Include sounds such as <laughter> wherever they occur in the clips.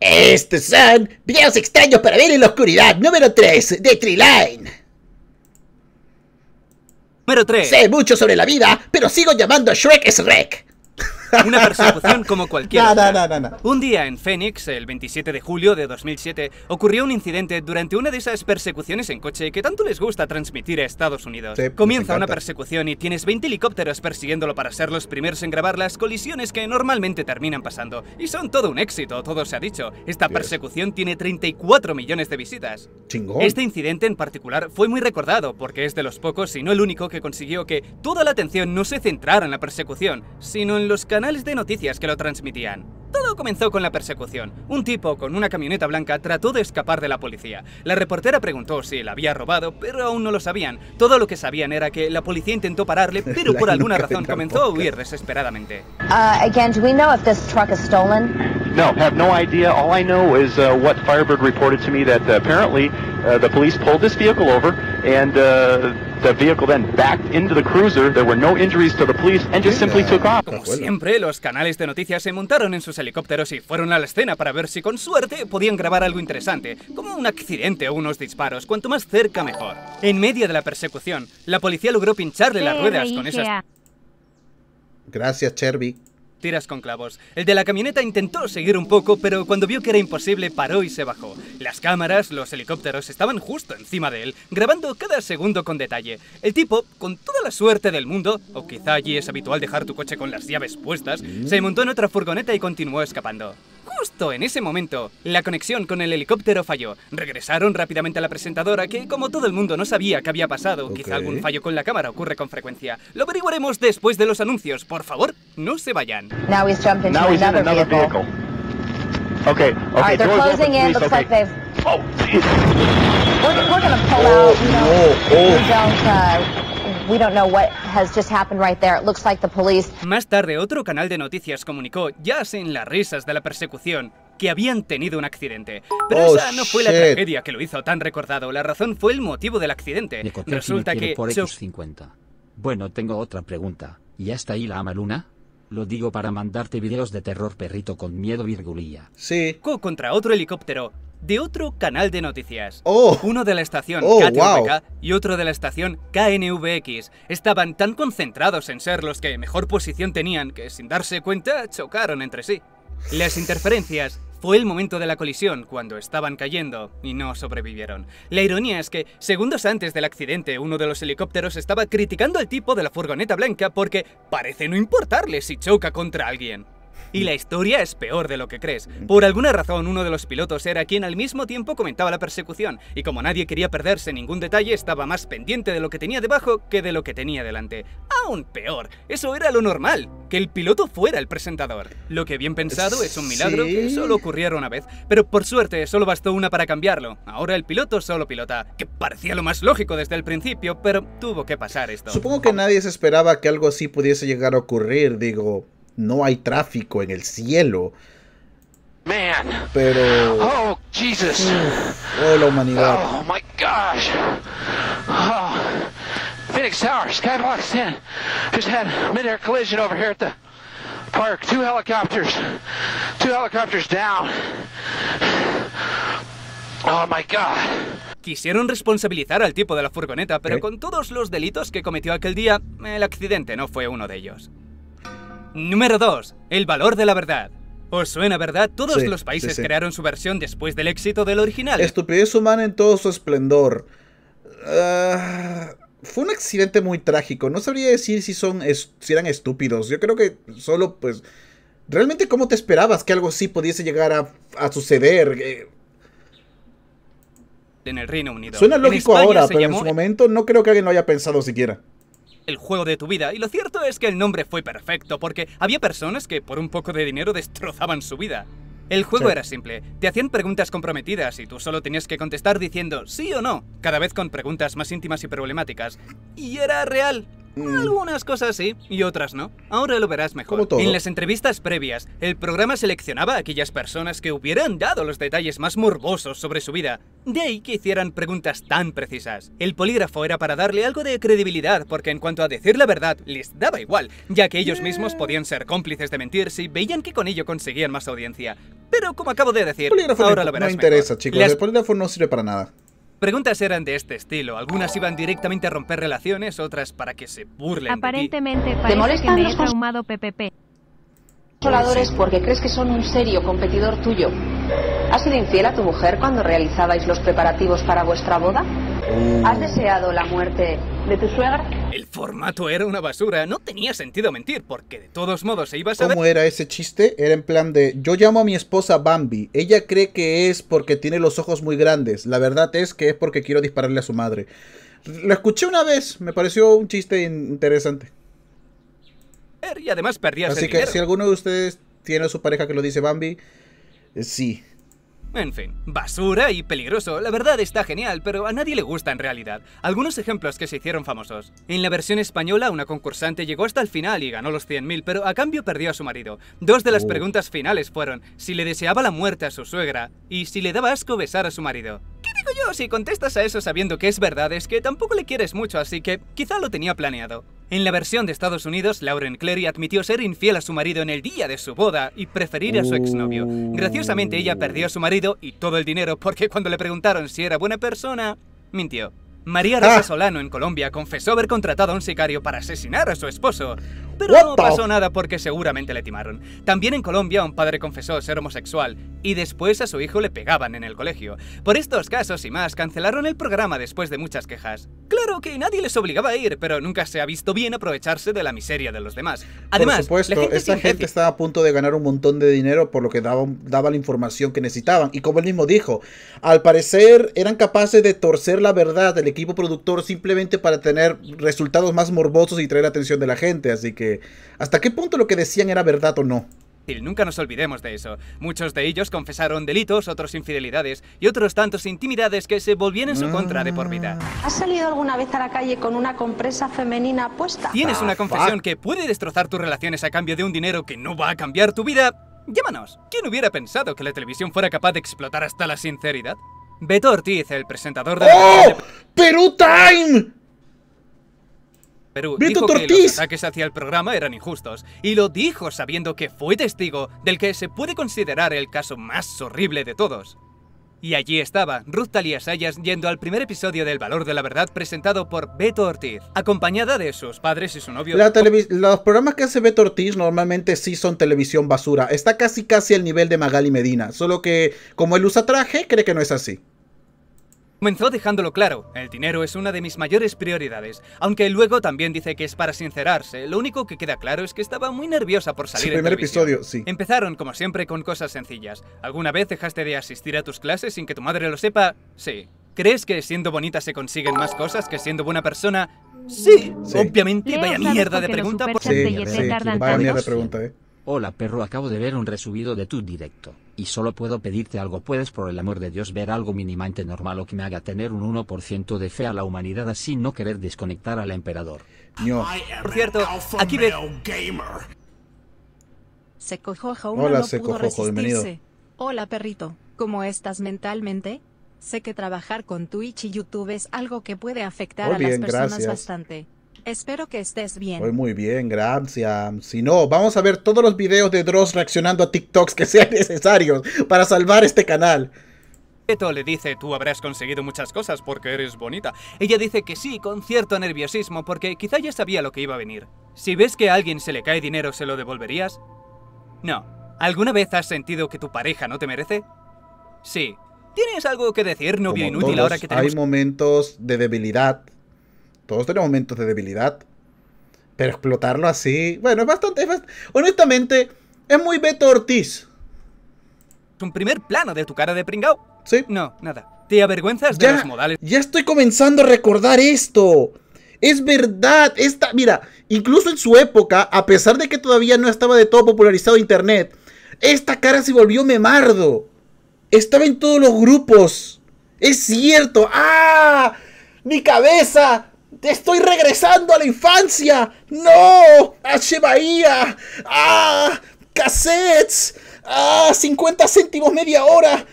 Estos son videos extraños para ver en la oscuridad. Número 3 de Triline. Número 3. Sé mucho sobre la vida, pero sigo llamando a Shrek es una persecución como cualquiera. No, Un día en Phoenix, el 27 de julio de 2007, ocurrió un incidente durante una de esas persecuciones en coche que tanto les gusta transmitir a Estados Unidos. Comienza una persecución y tienes 20 helicópteros persiguiéndolo para ser los primeros en grabar las colisiones que normalmente terminan pasando. Y son todo un éxito, todo se ha dicho. Esta persecución tiene 34 millones de visitas. Chingón. Este incidente en particular fue muy recordado porque es de los pocos, y no el único, que consiguió que toda la atención no se centrara en la persecución, sino en los canales de noticias que lo transmitían. Todo comenzó con la persecución. Un tipo con una camioneta blanca trató de escapar de la policía. La reportera preguntó si la había robado, pero aún no lo sabían. Todo lo que sabían era que la policía intentó pararle, <laughs> pero por alguna razón comenzó a huir desesperadamente. Uh, we know if this No, have idea. All I know is uh, what Firebird me that uh, apparently the police pulled this vehicle over and uh, the vehicle then backed into the cruiser. There were no injuries to the police and just simply took Como siempre, los canales de noticias se montaron en sus helicópteros y fueron a la escena para ver si con suerte podían grabar algo interesante, como un accidente o unos disparos, cuanto más cerca mejor. En medio de la persecución, la policía logró pincharle las ruedas con esas... Gracias, Cherby. Tiras con clavos. El de la camioneta intentó seguir un poco, pero cuando vio que era imposible paró y se bajó. Las cámaras, los helicópteros estaban justo encima de él, grabando cada segundo con detalle. El tipo, con toda la suerte del mundo, o quizá allí es habitual dejar tu coche con las llaves puestas, se montó en otra furgoneta y continuó escapando. Justo en ese momento, la conexión con el helicóptero falló. Regresaron rápidamente a la presentadora que, como todo el mundo, no sabía qué había pasado. Quizá algún fallo con la cámara ocurre con frecuencia. Lo averiguaremos después de los anuncios. Por favor, no se vayan. Now vehicle. Okay, Oh, más tarde, otro canal de noticias comunicó, ya sin las risas de la persecución, que habían tenido un accidente. Pero oh, esa no fue la tragedia que lo hizo tan recordado. La razón fue el motivo del accidente. Resulta que... Por X 50. Bueno, tengo otra pregunta. ¿Y hasta ahí la ama luna Lo digo para mandarte videos de terror perrito con miedo virgulilla. Sí. Contra otro helicóptero de otro canal de noticias. Oh. Uno de la estación oh, y otro de la estación KNVX. Estaban tan concentrados en ser los que mejor posición tenían que sin darse cuenta chocaron entre sí. Las interferencias fue el momento de la colisión, cuando estaban cayendo y no sobrevivieron. La ironía es que, segundos antes del accidente, uno de los helicópteros estaba criticando al tipo de la furgoneta blanca porque parece no importarle si choca contra alguien. Y la historia es peor de lo que crees. Por alguna razón, uno de los pilotos era quien al mismo tiempo comentaba la persecución, y como nadie quería perderse ningún detalle, estaba más pendiente de lo que tenía debajo que de lo que tenía delante. Aún peor, eso era lo normal, que el piloto fuera el presentador. Lo que bien pensado es un milagro que solo ocurriera una vez, pero por suerte solo bastó una para cambiarlo. Ahora el piloto solo pilota, que parecía lo más lógico desde el principio, pero tuvo que pasar esto. Supongo que nadie se esperaba que algo así pudiese llegar a ocurrir, digo no hay tráfico en el cielo. Man. Pero. Oh, Jesus. oh, la humanidad. Oh, my gosh. Oh. Phoenix Tower, Skybox 10. Just had mid-air collision over here at the park. Two helicopters. Two helicopters down. Oh, my God. Quisieron responsabilizar al tipo de la furgoneta, pero ¿Eh? con todos los delitos que cometió aquel día, el accidente no fue uno de ellos. Número 2. El valor de la verdad. ¿Os suena verdad? Todos los países crearon su versión después del éxito del original. Estupidez humana en todo su esplendor. Ah, fue un accidente muy trágico. No sabría decir si, son si eran estúpidos. Yo creo que solo, pues... ¿Realmente cómo te esperabas que algo así pudiese llegar a, suceder? En el Reino Unido. Suena lógico ahora, pero en su momento no creo que alguien lo haya pensado siquiera el juego de tu vida. Y lo cierto es que el nombre fue perfecto, porque había personas que por un poco de dinero destrozaban su vida. El juego era simple, te hacían preguntas comprometidas y tú solo tenías que contestar diciendo sí o no, cada vez con preguntas más íntimas y problemáticas. Y era real, Mm. Algunas cosas sí y otras no. Ahora lo verás mejor. En las entrevistas previas, el programa seleccionaba a aquellas personas que hubieran dado los detalles más morbosos sobre su vida. De ahí que hicieran preguntas tan precisas. El polígrafo era para darle algo de credibilidad porque en cuanto a decir la verdad, les daba igual, ya que ellos mismos eh. podían ser cómplices de mentir si veían que con ello conseguían más audiencia. Pero como acabo de decir, ahora lo verás mejor no interesa, chicos. El polígrafo no sirve para nada. Preguntas eran de este estilo. Algunas iban directamente a romper relaciones, otras para que se burlen. de ti. ¿Te los porque crees que son un serio competidor tuyo. ¿Has sido infiel a tu mujer cuando realizabais los preparativos para vuestra boda? Mm. ¿Has deseado la muerte de tu suegra? El formato era una basura, no tenía sentido mentir, porque de todos modos se iba a saber... ¿Cómo era ese chiste? Era en plan de, yo llamo a mi esposa Bambi, ella cree que es porque tiene los ojos muy grandes, la verdad es que es porque quiero dispararle a su madre. Lo escuché una vez, me pareció un chiste interesante. Er, y además perdías Así que si alguno de ustedes tiene a su pareja que lo dice Bambi, eh, sí, en fin, basura y peligroso. La verdad está genial, pero a nadie le gusta en realidad. Algunos ejemplos que se hicieron famosos. En la versión española, una concursante llegó hasta el final y ganó los 100.000, pero a cambio perdió a su marido. Dos de las oh. preguntas finales fueron si le deseaba la muerte a su suegra y si le daba asco besar a su marido si contestas a eso sabiendo que es verdad, es que tampoco le quieres mucho, así que quizá lo tenía planeado. En la versión de Estados Unidos, Lauren Clary admitió ser infiel a su marido en el día de su boda y preferir a su exnovio. Graciosamente, ella perdió a su marido y todo el dinero porque cuando le preguntaron si era buena persona, mintió. María ah. rafa Solano en Colombia confesó haber contratado a un sicario para asesinar a su esposo, pero no pasó nada porque seguramente le timaron. También en Colombia un padre confesó ser homosexual y después a su hijo le pegaban en el colegio. Por estos casos y más cancelaron el programa después de muchas quejas. Claro que nadie les obligaba a ir, pero nunca se ha visto bien aprovecharse de la miseria de los demás. Además, por gente esta gente estaba a punto de ganar un montón de dinero por lo que daba, daba la información que necesitaban y como él mismo dijo, al parecer eran capaces de torcer la verdad del equipo productor simplemente para tener resultados más morbosos y traer atención de la gente. Así que, ¿hasta qué punto lo que decían era verdad o no? Nunca nos olvidemos de eso. Muchos de ellos confesaron delitos, otros infidelidades y otros tantos intimidades que se volvían en su contra de por vida. Ah. ¿Has salido alguna vez a la calle con una compresa femenina puesta? ¿Tienes una ah, confesión que puede destrozar tus relaciones a cambio de un dinero que no va a cambiar tu vida? Llámanos. ¿Quién hubiera pensado que la televisión fuera capaz de explotar hasta la sinceridad? Beto Ortiz, el presentador de... ¡Oh! ¡Perú Time! Beto Ortiz. que los ataques hacia el programa eran injustos, y lo dijo sabiendo que fue testigo del que se puede considerar el caso más horrible de todos. Y allí estaba, Ruth Talías Ayas yendo al primer episodio del Valor de la Verdad presentado por Beto Ortiz, acompañada de sus padres y su novio. los programas que hace Beto Ortiz normalmente sí son televisión basura. Está casi casi al nivel de Magali Medina, solo que como él usa traje, cree que no es así. Comenzó dejándolo claro, el dinero es una de mis mayores prioridades, aunque luego también dice que es para sincerarse, lo único que queda claro es que estaba muy nerviosa por salir. Sí, primer episodio, sí. Empezaron como siempre con cosas sencillas. ¿Alguna vez dejaste de asistir a tus clases sin que tu madre lo sepa? Sí. ¿Crees que siendo bonita se consiguen más cosas que siendo buena persona? Sí, obviamente, vaya mierda de pregunta. Por... Sí, vaya mierda de pregunta, eh. Hola perro acabo de ver un resubido de tu directo, y solo puedo pedirte algo puedes por el amor de Dios ver algo mínimamente normal o que me haga tener un 1% de fe a la humanidad así no querer desconectar al emperador. No. Por cierto, aquí ve... Se cojo Hola, no pudo Hola perrito, ¿cómo estás mentalmente? Sé que trabajar con Twitch y YouTube es algo que puede afectar oh, a las personas bastante. Espero que estés bien. Estoy muy bien, gracias. Si no, vamos a ver todos los videos de Dross reaccionando a TikToks que sean <laughs> necesarios para salvar este canal. Esto le dice, tú habrás conseguido muchas cosas porque eres bonita. Ella dice que sí, con cierto nerviosismo, porque quizá ya sabía lo que iba a venir. Si ves que a alguien se le cae dinero, ¿se lo devolverías? No. ¿Alguna vez has sentido que tu pareja no te merece? Sí. ¿Tienes algo que decir, novio inútil, ahora que tenemos... Hay momentos de debilidad todos tenemos momentos de debilidad. Pero explotarlo así. Bueno, es bastante. honestamente, es muy Beto Ortiz. Un primer plano de tu cara de pringao. Sí. No, nada. Te avergüenzas de los modales. Ya estoy comenzando a recordar esto. Es verdad, esta, mira, incluso en su época, a pesar de que todavía no estaba de todo popularizado internet, esta cara se volvió memardo. Estaba en todos los grupos. Es cierto. ¡Ah! ¡Mi cabeza! Estoy regresando a la infancia. No, H. Bahía. Ah, cassettes. Ah, 50 céntimos media hora.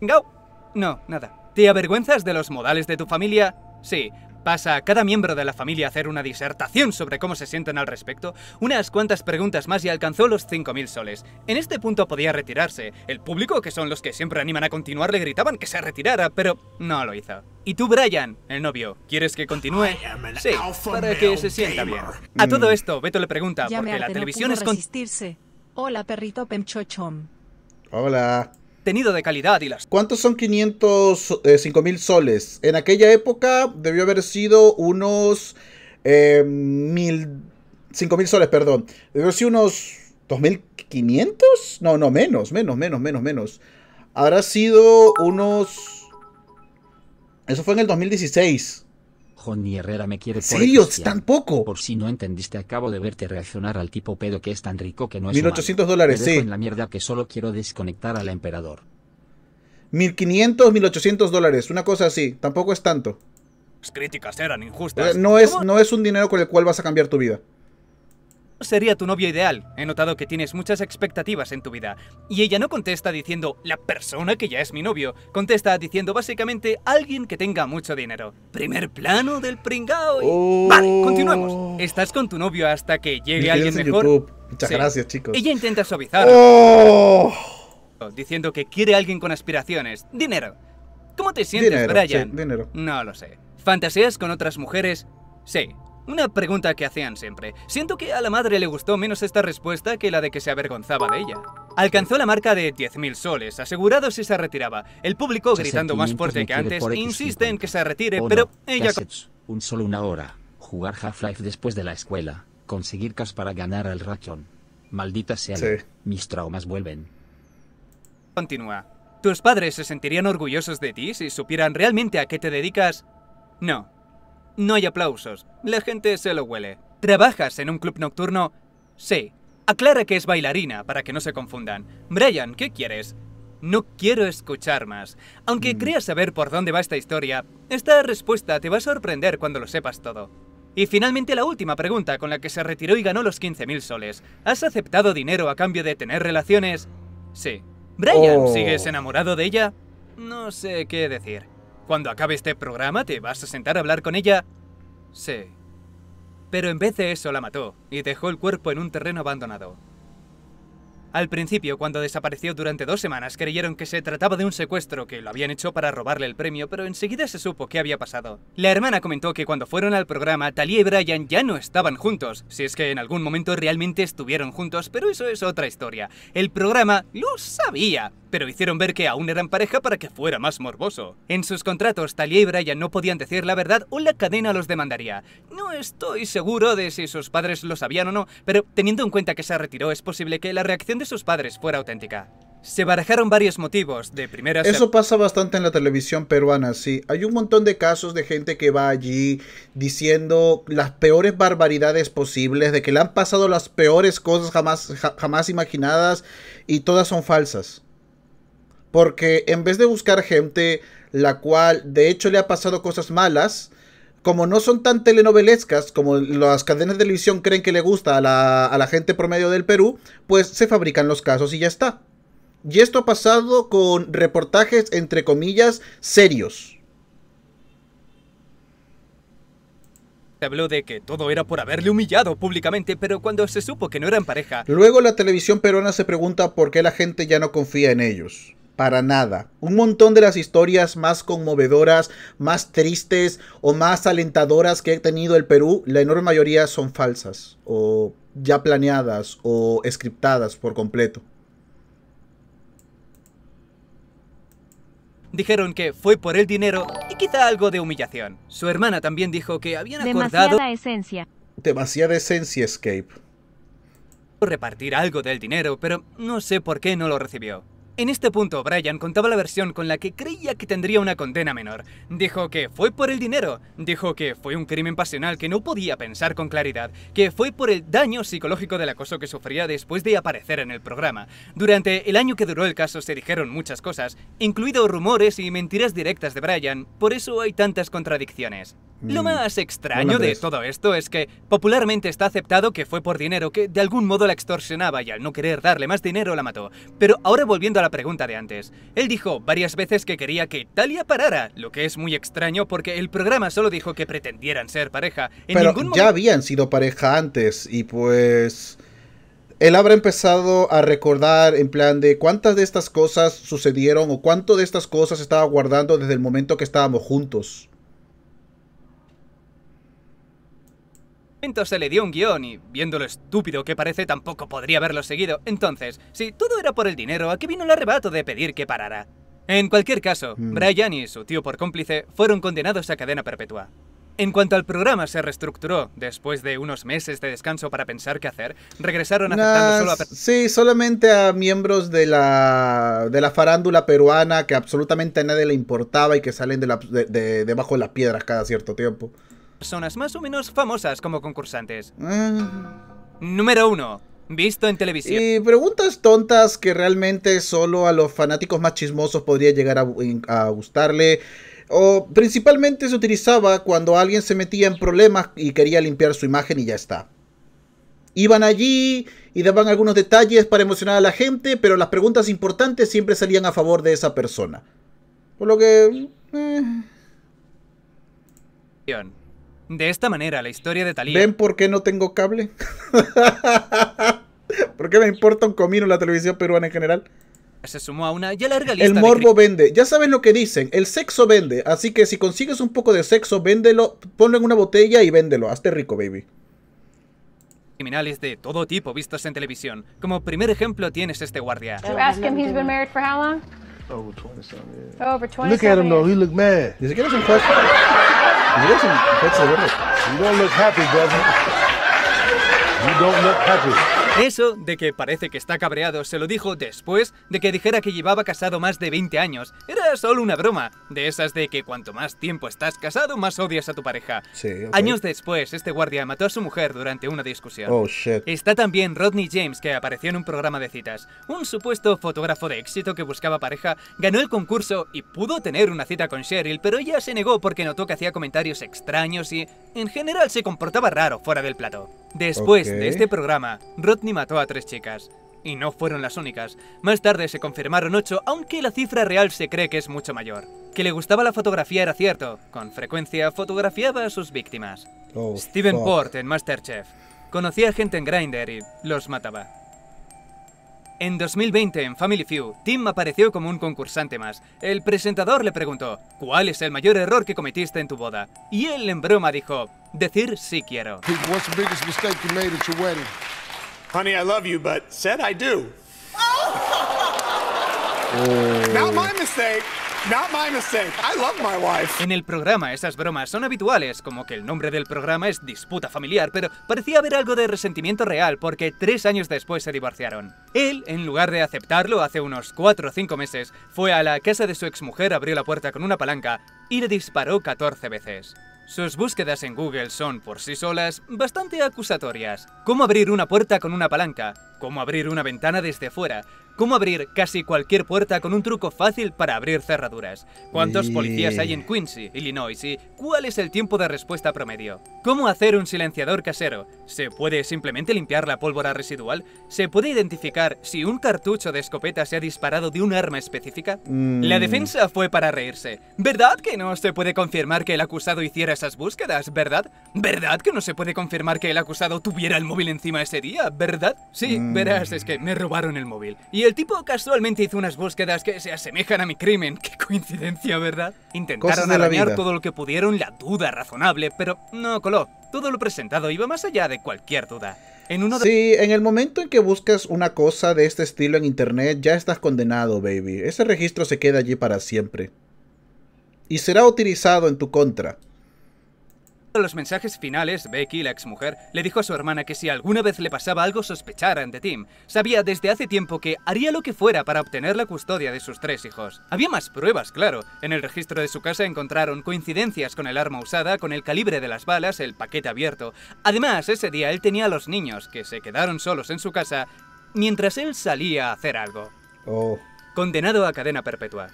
¿Gau? No, nada. ¿Te avergüenzas de los modales de tu familia? Sí, pasa a cada miembro de la familia hacer una disertación sobre cómo se sienten al respecto, unas cuantas preguntas más y alcanzó los 5.000 soles. En este punto podía retirarse. El público, que son los que siempre animan a continuar, le gritaban que se retirara, pero no lo hizo. ¿Y tú, Brian, el novio, quieres que continúe? Sí, para que se sienta bien. A todo mm. esto, Beto le pregunta, porque la televisión es... Con... Hola, perrito Pemchochom. Hola de calidad y las... ¿Cuántos son 500, eh, mil soles? En aquella época debió haber sido unos... Eh, mil, 5 mil soles, perdón. Debió haber sido unos 2.500? No, no, menos, menos, menos, menos, menos. Habrá sido unos... Eso fue en el 2016. Ni Herrera me quiere por ¿Serio? ¿Tampoco? Por si no entendiste, acabo de verte reaccionar al tipo pedo que es tan rico que no es 1800 humano. dólares, sí. en la mierda que solo quiero desconectar al emperador. 1500, 1800 dólares, una cosa así, tampoco es tanto. críticas eran injustas. Eh, no es, no es un dinero con el cual vas a cambiar tu vida sería tu novio ideal. He notado que tienes muchas expectativas en tu vida. Y ella no contesta diciendo la persona que ya es mi novio, contesta diciendo básicamente alguien que tenga mucho dinero. Primer plano del pringao. Y... Oh. Vale, continuemos. Estás con tu novio hasta que llegue alguien mejor. Muchas gracias, chicos. Ella intenta suavizar. Oh. Diciendo que quiere alguien con aspiraciones, dinero. ¿Cómo te sientes, dinero, dinero. No lo sé. fantasías con otras mujeres? Sí, una pregunta que hacían siempre. Siento que a la madre le gustó menos esta respuesta que la de que se avergonzaba de ella. Alcanzó la marca de 10.000 soles, asegurado si se retiraba. El público, gritando más fuerte que antes, insiste en que se retire, pero ella... Un solo una hora. Jugar Half-Life después de la escuela. Conseguir cas para ganar al Rachon. Maldita sea. Mis traumas vuelven. Continúa. ¿Tus padres se sentirían orgullosos de ti si supieran realmente a qué te dedicas? No, no hay aplausos. La gente se lo huele. ¿Trabajas en un club nocturno? Sí. Aclara que es bailarina, para que no se confundan. Brian, ¿qué quieres? No quiero escuchar más. Aunque creas mm. saber por dónde va esta historia, esta respuesta te va a sorprender cuando lo sepas todo. Y finalmente la última pregunta con la que se retiró y ganó los 15.000 soles. ¿Has aceptado dinero a cambio de tener relaciones? Sí. Brian, oh. ¿sigues enamorado de ella? No sé qué decir. Cuando acabe este programa, ¿te vas a sentar a hablar con ella? Sí. Pero en vez de eso la mató y dejó el cuerpo en un terreno abandonado. Al principio, cuando desapareció durante dos semanas, creyeron que se trataba de un secuestro que lo habían hecho para robarle el premio, pero enseguida se supo qué había pasado. La hermana comentó que cuando fueron al programa, Talia y Brian ya no estaban juntos, si es que en algún momento realmente estuvieron juntos, pero eso es otra historia. El programa lo sabía, pero hicieron ver que aún eran pareja para que fuera más morboso. En sus contratos, Talia y Brian no podían decir la verdad o la cadena los demandaría. No estoy seguro de si sus padres lo sabían o no, pero teniendo en cuenta que se retiró, es posible que la reacción de sus padres fuera auténtica. Se barajaron varios motivos de primera... Eso pasa bastante en la televisión peruana, sí. Hay un montón de casos de gente que va allí diciendo las peores barbaridades posibles, de que le han pasado las peores cosas jamás, jamás imaginadas y todas son falsas. Porque en vez de buscar gente la cual de hecho le ha pasado cosas malas, como no son tan telenovelescas como las cadenas de televisión creen que le gusta a la, gente promedio del Perú, pues se fabrican los casos y ya está. Y esto ha pasado con reportajes, entre comillas, serios. Se habló de que todo era por haberle humillado públicamente, pero cuando se supo que no eran pareja. Luego la televisión peruana se pregunta por qué la gente ya no confía en ellos. Para nada. Un montón de las historias más conmovedoras, más tristes o más alentadoras que ha tenido el Perú, la enorme mayoría son falsas o ya planeadas o scriptadas por completo. Dijeron que fue por el dinero y quizá algo de humillación. Su hermana también dijo que habían acordado... Demasiada esencia. Demasiada esencia, Escape. Repartir algo del dinero, pero no sé por qué no lo recibió. En este punto, Brian contaba la versión con la que creía que tendría una condena menor. Dijo que fue por el dinero, dijo que fue un crimen pasional que no podía pensar con claridad, que fue por el daño psicológico del acoso que sufría después de aparecer en el programa. Durante el año que duró el caso se dijeron muchas cosas, incluidos rumores y mentiras directas de Brian, por eso hay tantas contradicciones. Lo mm. más extraño de todo esto es que popularmente está aceptado que fue por dinero, que de algún modo la extorsionaba y al no querer darle más dinero la mató. Pero ahora volviendo la pregunta de antes. Él dijo varias veces que quería que Talia parara, lo que es muy extraño porque el programa solo dijo que pretendieran ser pareja. En Pero ya habían sido pareja antes y pues... Él habrá empezado a recordar en plan de cuántas de estas cosas sucedieron o cuánto de estas cosas estaba guardando desde el momento que estábamos juntos. se le dio un guión y, viendo lo estúpido que parece, tampoco podría haberlo seguido. Entonces, si todo era por el dinero, ¿a qué vino el arrebato de pedir que parara? En cualquier caso, mm. Brian y su tío por cómplice fueron condenados a cadena perpetua. En cuanto al programa se reestructuró, después de unos meses de descanso para pensar qué hacer, regresaron aceptando solo a... Sí, solamente a miembros de la, de la farándula peruana que absolutamente a nadie le importaba y que salen de debajo de, de las piedras cada cierto tiempo personas más o menos famosas como concursantes. Mm. Número 1. Visto en televisión. Y preguntas tontas que realmente solo a los fanáticos más chismosos podría llegar a, gustarle. O principalmente se utilizaba cuando alguien se metía en problemas y quería limpiar su imagen y ya está iban allí y daban algunos detalles para emocionar a la gente, pero las preguntas importantes siempre salían a favor de esa persona. Por lo que... Eh. De esta manera, la historia de Talía. ¿Ven por qué no tengo cable? <laughs> ¿Por qué me importa un comino la televisión peruana en general? Se sumó a una ya larga lista. El morbo vende. Ya saben lo que dicen. El sexo vende. Así que si consigues un poco de sexo, véndelo, ponlo en una botella y véndelo. Hazte rico, baby. Criminales de todo tipo vistos en televisión. Como primer ejemplo tienes este guardia. que no es un juez. He That's a You don't look happy, brother. You don't look happy. Eso de que parece que está cabreado se lo dijo después de que dijera que llevaba casado más de 20 años. Era solo una broma, de esas de que cuanto más tiempo estás casado, más odias a tu pareja. Años después, este guardia mató a su mujer durante una discusión. Oh, shit. Está también Rodney James, que apareció en un programa de citas. Un supuesto fotógrafo de éxito que buscaba pareja, ganó el concurso y pudo tener una cita con Cheryl, pero ella se negó porque notó que hacía comentarios extraños y, en general, se comportaba raro fuera del plato. Después de este programa, Rodney mató a tres chicas. Y no fueron las únicas. Más tarde se confirmaron ocho, aunque la cifra real se cree que es mucho mayor. Que le gustaba la fotografía era cierto. Con frecuencia fotografiaba a sus víctimas. Oh, Steven Port en Masterchef. Conocía gente en Grindr y los mataba. En 2020, en Family Feud, Tim apareció como un concursante más. El presentador le preguntó, ¿cuál es el mayor error que cometiste en tu boda? Y él en broma dijo, decir sí quiero. Honey, I love you, but said I do. Oh. Not my mistake. En el programa esas bromas son habituales, como que el nombre del programa es Disputa Familiar, pero parecía haber algo de resentimiento real porque tres años después se divorciaron. Él, en lugar de aceptarlo hace unos cuatro o cinco meses, fue a la casa de su exmujer, abrió la puerta con una palanca y le disparó 14 veces. Sus búsquedas en Google son, por sí solas, bastante acusatorias. ¿Cómo abrir una puerta con una palanca? cómo abrir una ventana desde fuera, cómo abrir casi cualquier puerta con un truco fácil para abrir cerraduras, cuántos policías hay en Quincy, Illinois y cuál es el tiempo de respuesta promedio, cómo hacer un silenciador casero, se puede simplemente limpiar la pólvora residual, se puede identificar si un cartucho de escopeta se ha disparado de un arma específica. Mm. La defensa fue para reírse. ¿Verdad que no se puede confirmar que el acusado hiciera esas búsquedas, verdad? ¿Verdad que no se puede confirmar que el acusado tuviera el móvil encima ese día, verdad? Sí, mm. Verás, es que me robaron el móvil. Y el tipo casualmente hizo unas búsquedas que se asemejan a mi crimen. <laughs> Qué coincidencia, ¿verdad? Intentaron arañar todo lo que pudieron, la duda razonable, pero no coló. Todo lo presentado iba más allá de cualquier duda. En uno de... Sí, en el momento en que buscas una cosa de este estilo en internet, ya estás condenado, baby. Ese registro se queda allí para siempre. Y será utilizado en tu contra los mensajes finales, Becky, la exmujer, le dijo a su hermana que si alguna vez le pasaba algo sospecharan de Tim. Sabía desde hace tiempo que haría lo que fuera para obtener la custodia de sus tres hijos. Había más pruebas, claro. En el registro de su casa encontraron coincidencias con el arma usada, con el calibre de las balas, el paquete abierto. Además, ese día él tenía a los niños, que se quedaron solos en su casa, mientras él salía a hacer algo. Oh. Condenado a cadena perpetua.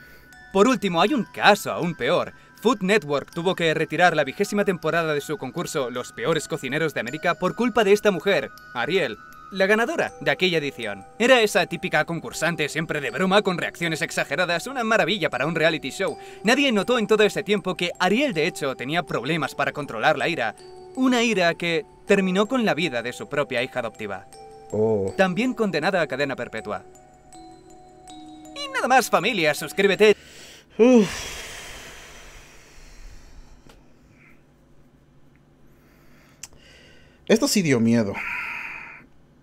Por último, hay un caso aún peor. Food Network tuvo que retirar la vigésima temporada de su concurso Los peores cocineros de América por culpa de esta mujer, Ariel, la ganadora de aquella edición. Era esa típica concursante siempre de broma con reacciones exageradas, una maravilla para un reality show. Nadie notó en todo ese tiempo que Ariel de hecho tenía problemas para controlar la ira, una ira que terminó con la vida de su propia hija adoptiva. Oh. También condenada a cadena perpetua. Y nada más familia, suscríbete. Esto sí dio miedo.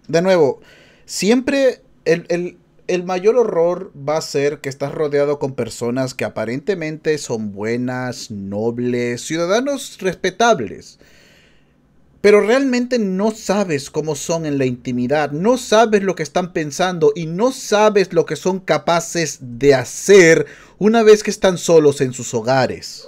De nuevo, siempre el, mayor horror va a ser que estás rodeado con personas que aparentemente son buenas, nobles, ciudadanos respetables. Pero realmente no sabes cómo son en la intimidad, no sabes lo que están pensando y no sabes lo que son capaces de hacer una vez que están solos en sus hogares.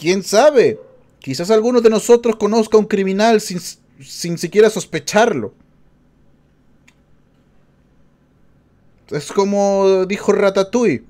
¿Quién sabe? Quizás alguno de nosotros conozca a un criminal sin, sin siquiera sospecharlo. Es como dijo Ratatouille.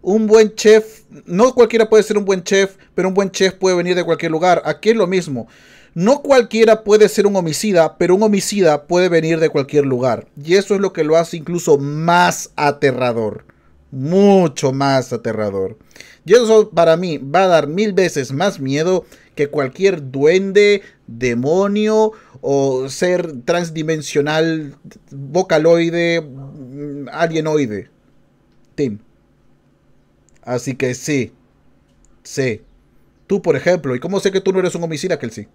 Un buen chef, no cualquiera puede ser un buen chef, pero un buen chef puede venir de cualquier lugar. Aquí es lo mismo. No cualquiera puede ser un homicida, pero un homicida puede venir de cualquier lugar. Y eso es lo que lo hace incluso más aterrador mucho más aterrador. Y eso para mí va a dar mil veces más miedo que cualquier duende, demonio o ser transdimensional, vocaloide, mm, alienoide. Tim. Así que sí, sí. Tú, por ejemplo, ¿y cómo sé que tú no eres un homicida, Que sí?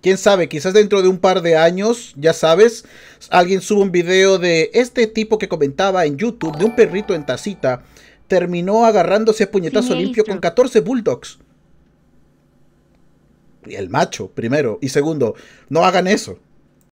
Quién sabe, quizás dentro de un par de años, ya sabes, alguien sube un video de este tipo que comentaba en YouTube de un perrito en tacita. Terminó agarrándose a puñetazo limpio con 14 bulldogs. El macho, primero. Y segundo, no hagan eso.